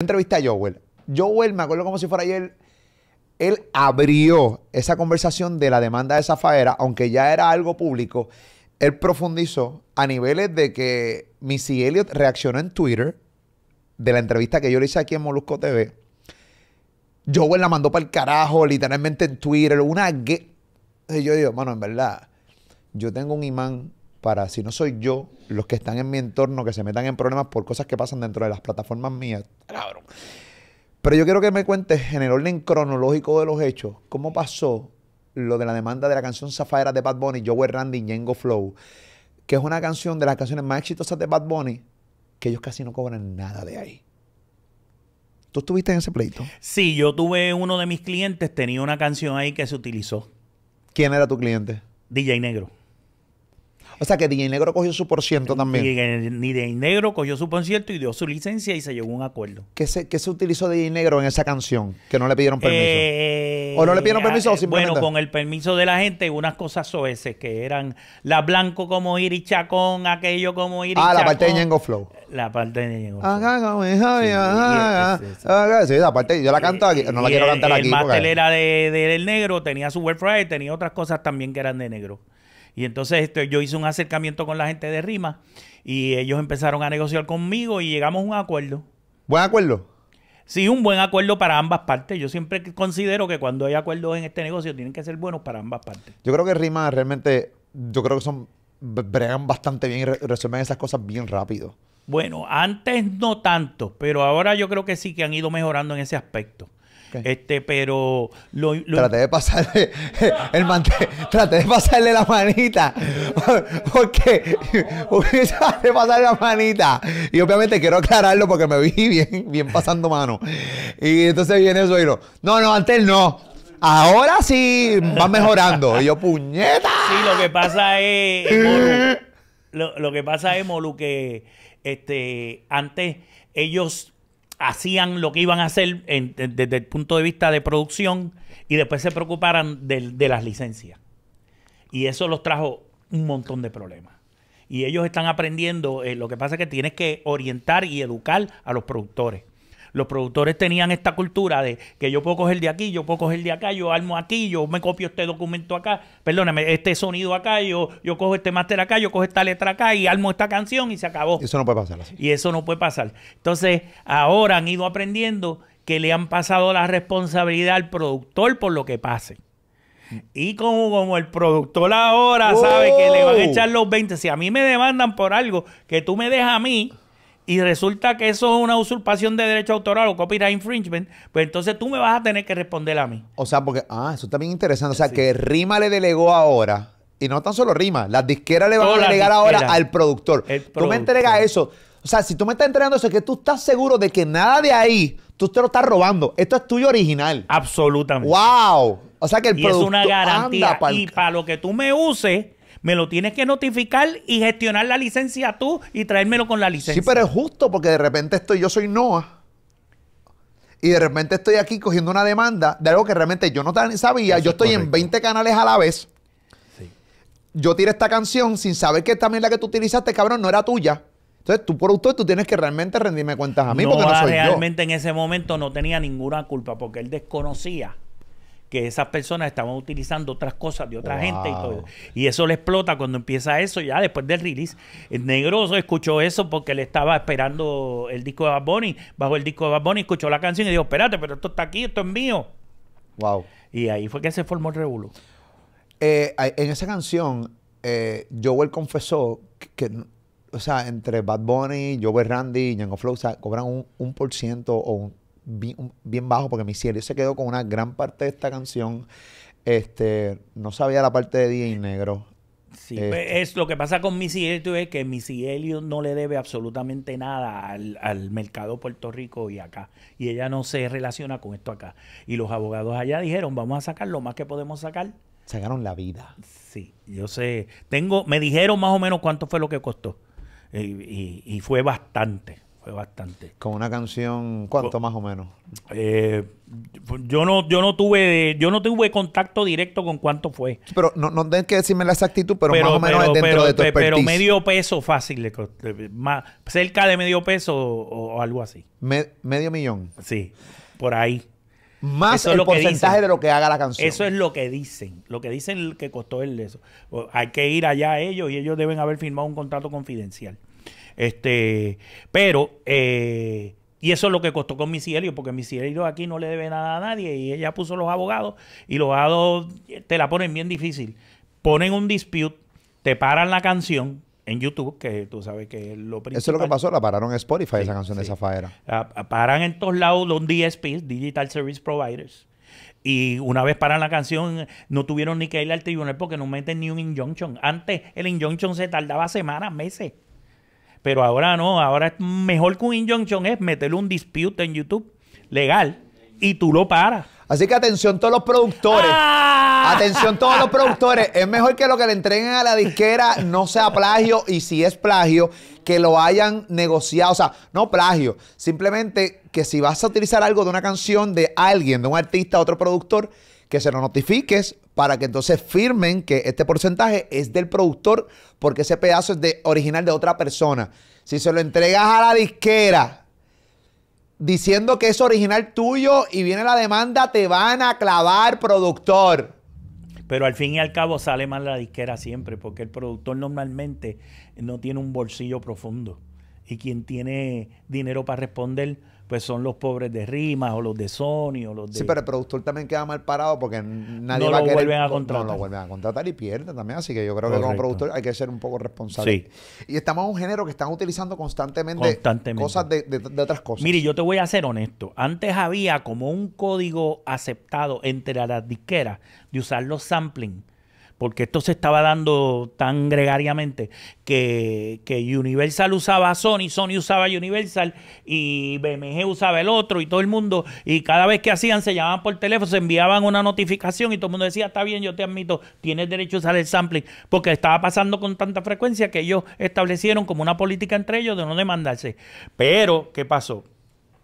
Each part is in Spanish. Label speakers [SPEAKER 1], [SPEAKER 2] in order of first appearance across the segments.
[SPEAKER 1] entrevista a Joel. Joel, me acuerdo como si fuera ayer, él abrió esa conversación de la demanda de Zafaera, aunque ya era algo público. Él profundizó a niveles de que Missy Elliot reaccionó en Twitter de la entrevista que yo le hice aquí en Molusco TV. Joel la mandó para el carajo, literalmente en Twitter, una... yo digo, mano, en verdad, yo tengo un imán para, si no soy yo, los que están en mi entorno, que se metan en problemas por cosas que pasan dentro de las plataformas mías. Cabrón. Pero yo quiero que me cuentes en el orden cronológico de los hechos, cómo pasó lo de la demanda de la canción Zafaera de Bad Bunny, Joe Randy, Django Flow, que es una canción de las canciones más exitosas de Bad Bunny, que ellos casi no cobran nada de ahí. ¿Tú estuviste en ese pleito?
[SPEAKER 2] Sí, yo tuve uno de mis clientes, tenía una canción ahí que se
[SPEAKER 1] utilizó. ¿Quién era tu cliente? DJ Negro. O sea que DJ Negro cogió su porciento ciento también. DJ
[SPEAKER 2] Negro cogió su porciento y dio su licencia y se llegó a un acuerdo.
[SPEAKER 1] ¿Qué se, qué se utilizó DJ Negro en esa canción? Que no le pidieron permiso. Eh, ¿O no le pidieron eh, permiso o eh, simplemente? Bueno, con
[SPEAKER 2] el permiso de la gente, unas cosas soeces que eran la blanco como Iri Chacón, aquello como Iri Ah, la parte de Ñengo Flow. La parte
[SPEAKER 1] de Ñengo Flow. Sí, la parte, yo la canto aquí, no la quiero cantar aquí. El máster
[SPEAKER 2] era de, de, del negro, tenía su World Friday, tenía otras cosas también que eran de negro. Y entonces esto, yo hice un acercamiento con la gente de Rima y ellos empezaron a negociar conmigo y llegamos a un acuerdo. ¿Buen acuerdo? Sí, un buen acuerdo para ambas partes. Yo siempre considero que cuando hay acuerdos en este negocio tienen que ser buenos para ambas partes.
[SPEAKER 1] Yo creo que Rima realmente, yo creo que son, bregan bastante bien y resuelven esas cosas bien rápido.
[SPEAKER 2] Bueno, antes no tanto, pero ahora yo creo que sí que han ido mejorando en ese aspecto. Este, pero lo,
[SPEAKER 1] traté de pasarle el traté de pasarle la manita. porque traté de pasarle la manita. Y obviamente quiero aclararlo porque me vi bien, bien pasando mano. Y entonces viene eso y lo, no, no, antes no. Ahora sí va mejorando. Y yo, puñeta.
[SPEAKER 2] Sí, lo que pasa es. lo, lo que pasa es, Molu, que este, antes ellos hacían lo que iban a hacer desde el punto de vista de producción y después se preocuparan de, las licencias. Y eso los trajo un montón de problemas. Y ellos están aprendiendo, eh, lo que pasa es que tienes que orientar y educar a los productores los productores tenían esta cultura de que yo puedo coger de aquí, yo puedo coger de acá, yo armo aquí, yo me copio este documento acá, perdóname, este sonido acá, yo, yo cojo este máster acá, yo cojo esta letra acá y armo esta canción y se acabó.
[SPEAKER 1] Eso no puede pasar así.
[SPEAKER 2] Y eso no puede pasar. Entonces, ahora han ido aprendiendo que le han pasado la responsabilidad al productor por lo que pase. Y como, el productor ahora sabe que le van a echar los 20, si a mí me demandan por algo que tú me dejas a mí, y resulta que eso es una usurpación de derecho autoral o copyright infringement, pues entonces tú me vas a tener que responder a mí.
[SPEAKER 1] O sea, porque, ah, eso está bien interesante. O sea, que Rima le delegó ahora, y no tan solo Rima, las disqueras le van a delegar ahora al productor. Tú me entregas eso. O sea, si tú me estás entregando eso, es que tú estás seguro de que nada de ahí tú te lo estás robando. Esto es tuyo original. Absolutamente. ¡Wow! O sea que el y Es una garantía. y
[SPEAKER 2] para lo que tú me uses me lo tienes que notificar y gestionar la licencia tú y traérmelo con la licencia. Sí, pero es
[SPEAKER 1] justo porque de repente estoy, yo soy Noah y de repente estoy aquí cogiendo una demanda de algo que realmente yo no sabía. yo estoy en 20 canales a la vez. Sí. Yo tiré esta canción sin saber que también la que tú utilizaste, cabrón, no era tuya. Entonces, tú productor tú tienes que realmente rendirme cuentas a mí porque no ah, soy realmente
[SPEAKER 2] en ese momento no tenía ninguna culpa porque él desconocía que esas personas estaban utilizando otras cosas de otra gente y todo. Y eso le explota cuando empieza eso, ya después del release. El negroso escuchó eso porque le estaba esperando el disco de Bad Bunny, bajo el disco de Bad Bunny, escuchó la canción y dijo, espérate, pero esto está aquí, esto es mío.
[SPEAKER 1] Wow. Y ahí fue que se formó el revuelo. Eh, en esa canción, eh, Joel confesó que, o sea, entre Bad Bunny, Joel Randy y Yango Flow, o sea, cobran un, un por ciento o un bien, bajo porque mi cielo se quedó con una gran parte de esta canción. Este, no sabía la parte de y Negro. Este pues,
[SPEAKER 2] es lo que pasa con Missy Elliott es que Missy no le debe absolutamente nada al, mercado Puerto Rico y acá. Y ella no se relaciona con esto acá. Y los abogados allá dijeron, vamos a sacar lo más que podemos sacar. Sacaron la vida. Sí, yo sé. Tengo, me dijeron más o menos cuánto fue lo que costó.
[SPEAKER 1] y fue bastante bastante. Con una canción, ¿cuánto más o menos? Eh,
[SPEAKER 2] yo no, yo no tuve, yo no tuve contacto directo
[SPEAKER 1] con cuánto fue. Pero no, no tienes que decirme la exactitud, pero, más o menos es dentro de tu expertise. Pero
[SPEAKER 2] medio peso fácil, más, cerca de medio peso o, algo así.
[SPEAKER 1] medio
[SPEAKER 2] millón. Sí, por ahí. Más el porcentaje de lo que haga la canción. Eso es lo que dicen. Lo que dicen que costó el eso. Hay que ir allá a ellos y ellos deben haber firmado un contrato confidencial. Este, pero, eh, y eso es lo que costó con mi porque mi aquí no le debe nada a nadie y ella puso los abogados y los abogados eh, te la ponen bien difícil. Ponen un dispute, te paran la canción, en YouTube, que tú sabes que es lo principal. Eso es lo que pasó,
[SPEAKER 1] la pararon en Spotify esa canción de Zafaera.
[SPEAKER 2] paran en todos lados los DSPs, Digital Service Providers. Y una vez paran la canción, no tuvieron ni que ir al tribunal porque no meten ni un injunction. Antes el injunction se tardaba semanas, meses. Pero ahora no, ahora es mejor que un injunction es meterle un dispute en YouTube
[SPEAKER 1] legal y tú lo paras. Así que atención todos los productores. Ah. Atención todos los productores. Es mejor que lo que le entreguen a la disquera no sea plagio y si es plagio, que lo hayan negociado. O sea, no plagio. Simplemente que si vas a utilizar algo de una canción de alguien, de un artista, otro productor, que se lo notifiques para que entonces firmen que este porcentaje es del productor porque ese pedazo es de, original de otra persona. Si se lo entregas a la disquera diciendo que es original tuyo y viene la demanda, te van a clavar productor.
[SPEAKER 2] Pero al fin y al cabo sale mal la disquera siempre porque el productor normalmente no tiene un bolsillo profundo y quien tiene dinero para responder pues son los pobres
[SPEAKER 1] de Rimas o los de Sony o los de... Sí, pero el productor también queda mal parado porque nadie va a querer, vuelven a contratar. No lo vuelven a contratar y pierde también, así que yo creo que como productor hay que ser un poco responsable. Sí. Y estamos en un género que están utilizando constantemente, cosas de, de, otras cosas. Mire,
[SPEAKER 2] yo te voy a ser honesto. Antes había como un código aceptado entre las disqueras de usar los sampling porque esto se estaba dando tan gregariamente que, que, Universal usaba a Sony, Sony usaba Universal y BMG usaba el otro y todo el mundo. Y cada vez que hacían, se llamaban por teléfono, se enviaban una notificación y todo el mundo decía, está bien, yo te admito, tienes derecho a usar el sampling, porque estaba pasando con tanta frecuencia que ellos establecieron como una política entre ellos de no demandarse. Pero, ¿qué pasó?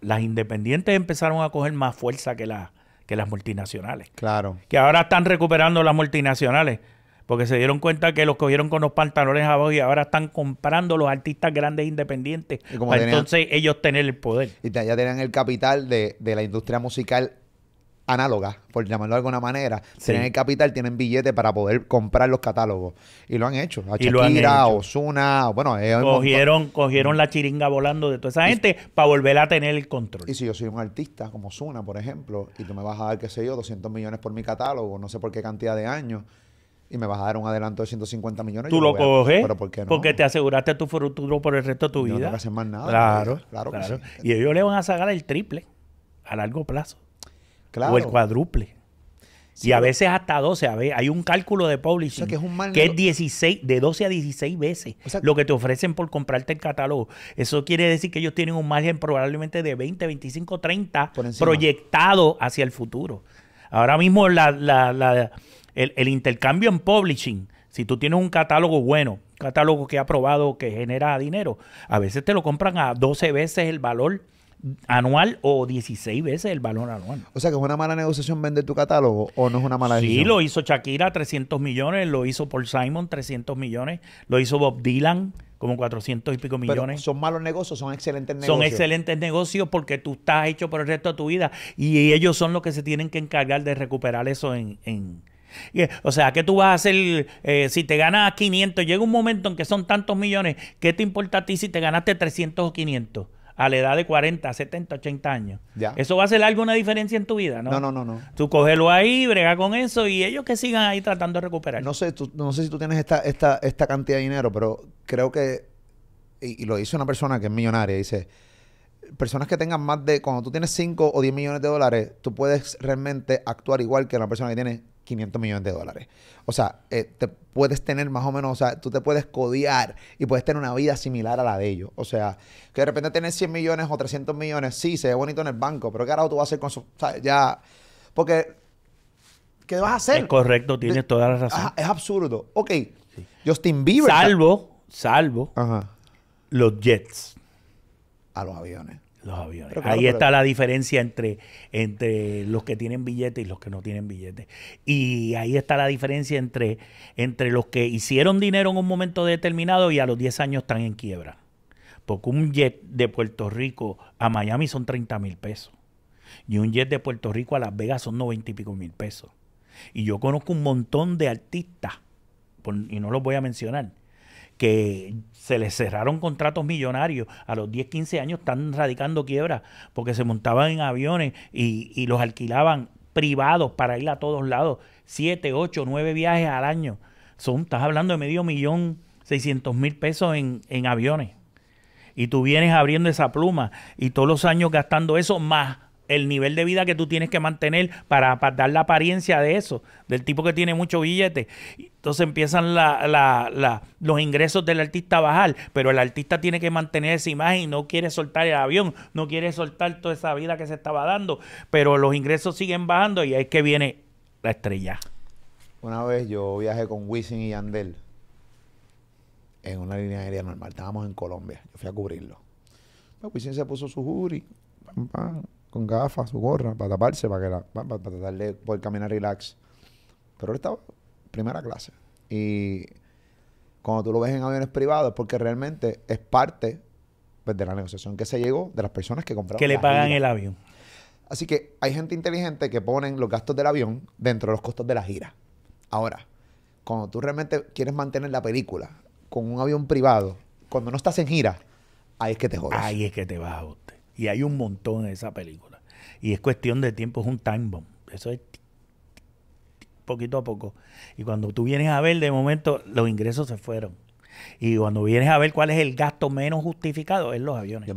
[SPEAKER 2] Las independientes empezaron a coger más fuerza que las que las multinacionales. Claro. Que ahora están recuperando las multinacionales. Porque se dieron cuenta que los cogieron con los pantalones abajo y ahora están comprando los artistas grandes e independientes. para entonces
[SPEAKER 1] ellos tener el poder. Y ya tenían el capital de, de la industria musical análogas, por llamarlo de alguna manera, tienen el capital, tienen billetes para poder comprar los catálogos. Y lo han hecho. A Shakira, Osuna, bueno, cogieron, cogieron la chiringa volando de toda esa gente para volver a tener el control. Y si yo soy un artista como Osuna, por ejemplo, y tú me vas a dar, qué sé yo, 200 millones por mi catálogo, no sé por qué cantidad de años, y me vas a dar un adelanto de 150 millones. Tú lo, coges. Pero ¿por qué no? Porque te aseguraste tu futuro por el resto de tu vida. No tengo que hacer más nada. Claro, claro. Y ellos le van a sacar el triple
[SPEAKER 2] a largo plazo. O el cuádruple. y a veces hasta 12. hay un cálculo de publishing que, es, 16, de 12 a 16 veces lo que te ofrecen por comprarte el catálogo. Eso quiere decir que ellos tienen un margen probablemente de 20, 25, 30 proyectado hacia el futuro. Ahora mismo el, el, intercambio en publishing, si tú tienes un catálogo bueno, catálogo que ha probado que genera dinero, a veces te lo compran a 12 veces el valor anual o
[SPEAKER 1] 16 veces el valor anual. O sea que es una mala negociación vender tu catálogo o no es una mala decisión. Sí, lo
[SPEAKER 2] hizo Shakira 300 millones, lo hizo Paul Simon 300 millones, lo hizo Bob Dylan como 400 y pico millones. Pero
[SPEAKER 1] son malos negocios, son excelentes negocios. Son excelentes
[SPEAKER 2] negocios porque tú estás hecho por el resto de tu vida y ellos son los que se tienen que encargar de recuperar eso en... Eh, o sea, ¿qué tú vas a hacer eh, si te ganas 500? Llega un momento en que son tantos millones, ¿qué te importa a ti si te ganaste 300 o 500? a la edad de 40, 70, 80 años. ¿Eso va a hacer alguna diferencia en tu vida? No, no, no. no, no. Tú cógelo ahí, brega con eso y
[SPEAKER 1] ellos que sigan ahí tratando de recuperar. No sé, no sé si tú tienes esta, esta, esta cantidad de dinero, pero creo que, y, y lo dice una persona que es millonaria, dice, personas que tengan más de, cuando tú tienes 5 o 10 millones de dólares, tú puedes realmente actuar igual que una persona que tiene 500 millones de dólares. O sea, eh, te puedes tener más o menos, o sea, tú te puedes codear y puedes tener una vida similar a la de ellos. O sea, que de repente tener 100 millones o 300 millones, sí, se ve bonito en el banco, pero ¿qué carajo tú vas a hacer con eso? ya, porque, ¿qué vas a hacer? Es correcto, tienes toda la razón. es absurdo. Ok, Justin Bieber. Salvo, salvo, los jets. A los aviones aviones. Ahí está la
[SPEAKER 2] diferencia entre, entre los que tienen billetes y los que no tienen billetes. Y ahí está la diferencia entre, entre los que hicieron dinero en un momento determinado y a los 10 años están en quiebra. Porque un jet de Puerto Rico a Miami son 30 mil pesos. Y un jet de Puerto Rico a Las Vegas son 90 y pico mil pesos. Y yo conozco un montón de artistas, y no los voy a mencionar, que se les cerraron contratos millonarios, a los 10, 15 años están radicando quiebra porque se montaban en aviones y, los alquilaban privados para ir a todos lados, 7, 8, 9 viajes al año. Son, estás hablando de medio millón, 600 mil pesos en, en aviones. Y tú vienes abriendo esa pluma y todos los años gastando eso más el nivel de vida que tú tienes que mantener para, dar la apariencia de eso, del tipo que tiene mucho billete. Entonces empiezan los ingresos del artista a bajar, pero el artista tiene que mantener esa imagen, no quiere soltar el avión, no quiere soltar toda esa vida que se estaba dando, pero los ingresos siguen bajando y ahí es que viene la estrella.
[SPEAKER 1] Una vez yo viajé con Wisin y Yandel en una línea aérea normal, estábamos en Colombia, yo fui a cubrirlo. Pero pues Wisin se puso su jury, pam, pam, con gafas, su gorra, para taparse, para, que para, poder caminar relax. Pero él estaba primera clase. Y cuando tú lo ves en aviones privados porque realmente es parte pues, de la negociación que se llegó de las personas que compraron. Que le pagan el avión. Así que hay gente inteligente que ponen los gastos del avión dentro de los costos de la gira. Ahora, cuando tú realmente quieres mantener la película con un avión privado, cuando no estás en gira, ahí es que te jodes. Ahí es que te bajo. Y hay un montón en esa película.
[SPEAKER 2] Y es cuestión de tiempo, es un time bomb. Eso es poquito a poco. Y cuando tú vienes a ver, de momento los ingresos se fueron. Y cuando vienes a ver cuál es el gasto menos justificado, es los aviones.